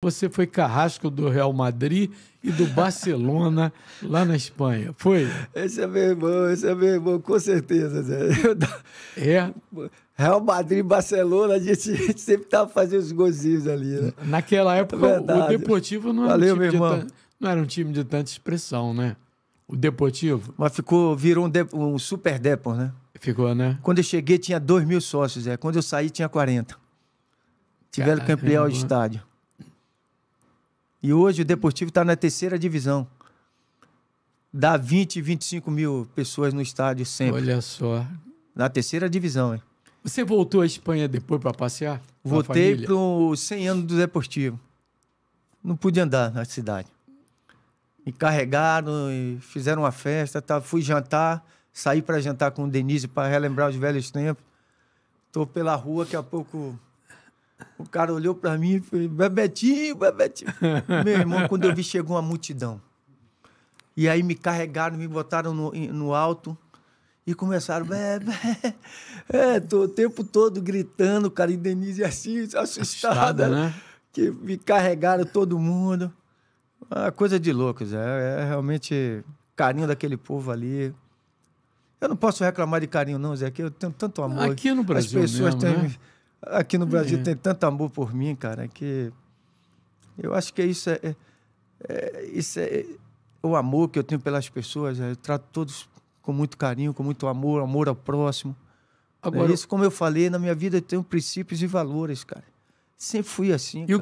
Você foi carrasco do Real Madrid e do Barcelona lá na Espanha, foi? Esse é meu irmão, esse é meu irmão, com certeza, Zé. É? Real Madrid Barcelona, a gente, a gente sempre estava tá fazendo os gozinhos ali, né? Naquela é época, o Deportivo não era, Valeu, um time de, não era um time de tanta expressão, né? O Deportivo. Mas ficou, virou um, de, um super Depor, né? Ficou, né? Quando eu cheguei, tinha 2 mil sócios, é. Quando eu saí, tinha 40. Tiveram que ampliar o estádio. E hoje o Deportivo está na terceira divisão. Dá 20, 25 mil pessoas no estádio sempre. Olha só. Na terceira divisão, hein? Você voltou à Espanha depois para passear? Voltei para os 100 anos do Deportivo. Não pude andar na cidade. Me carregaram, e fizeram uma festa, tá? fui jantar, saí para jantar com o Denise para relembrar os velhos tempos. Estou pela rua, daqui a pouco o cara olhou para mim e falou: Bebetinho, Bebetinho. Meu irmão, quando eu vi, chegou uma multidão. E aí me carregaram, me botaram no, no alto e começaram. Bé, bé. É, tô o tempo todo gritando, cara. E Denise assim, assustada. assustada né? Que me carregaram todo mundo. Uma coisa de loucos. É, é realmente carinho daquele povo ali. Eu não posso reclamar de carinho, não, Zé, que eu tenho tanto amor. Aqui no Brasil, As pessoas mesmo, têm. Né? Aqui no Brasil é. tem tanto amor por mim, cara, que eu acho que isso é, é, é isso é, é o amor que eu tenho pelas pessoas. É, eu trato todos com muito carinho, com muito amor, amor ao próximo. Agora, é isso, como eu falei, na minha vida eu tenho princípios e valores, cara. Sempre fui assim. E cara.